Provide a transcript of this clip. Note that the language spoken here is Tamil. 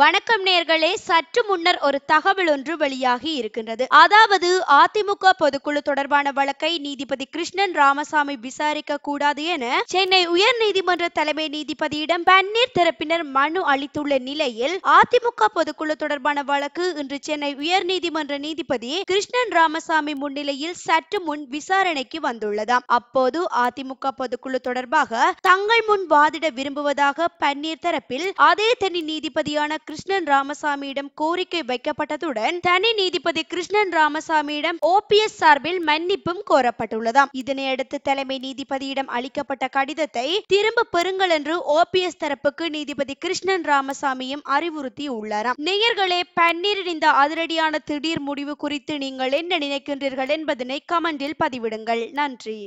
வணக்கம் நேர்களே சற்று முன்னர் ஒரு தகவல் ஒன்று வெளியாகி இருக்கின்றது அதாவது அதிமுக பொதுக்குழு தொடர்பான வழக்கை நீதிபதி கிருஷ்ணன் ராமசாமி விசாரிக்க கூடாது என சென்னை உயர் நீதிமன்ற தலைமை நீதிபதியிடம் பன்னீர் தரப்பினர் மனு அளித்துள்ள நிலையில் அதிமுக பொதுக்குழு தொடர்பான வழக்கு இன்று சென்னை உயர் நீதிமன்ற நீதிபதி கிருஷ்ணன் ராமசாமி முன்னிலையில் சற்று முன் விசாரணைக்கு வந்துள்ளதாம் அப்போது அதிமுக பொதுக்குழு தொடர்பாக தங்கள் முன் வாதிட விரும்புவதாக பன்னீர் தரப்பில் அதே தனி நீதிபதியான கிருஷ்ணன் ராமசாமியிடம் கோரிக்கை வைக்கப்பட்டதுடன் தனி நீதிபதி கிருஷ்ணன் ராமசாமியிடம் ஓபிஎஸ் சார்பில் மன்னிப்பும் கோரப்பட்டுள்ளதாம் இதனையடுத்து தலைமை நீதிபதியிடம் அளிக்கப்பட்ட கடிதத்தை திரும்ப பெறுங்கள் என்று ஓபிஎஸ் தரப்புக்கு நீதிபதி கிருஷ்ணன் ராமசாமியும் அறிவுறுத்தி உள்ளாராம் நேயர்களே பன்னீரின் இந்த அதிரடியான திடீர் முடிவு குறித்து நீங்கள் என்ன நினைக்கின்றீர்கள் என்பதனை கமெண்டில் பதிவிடுங்கள் நன்றி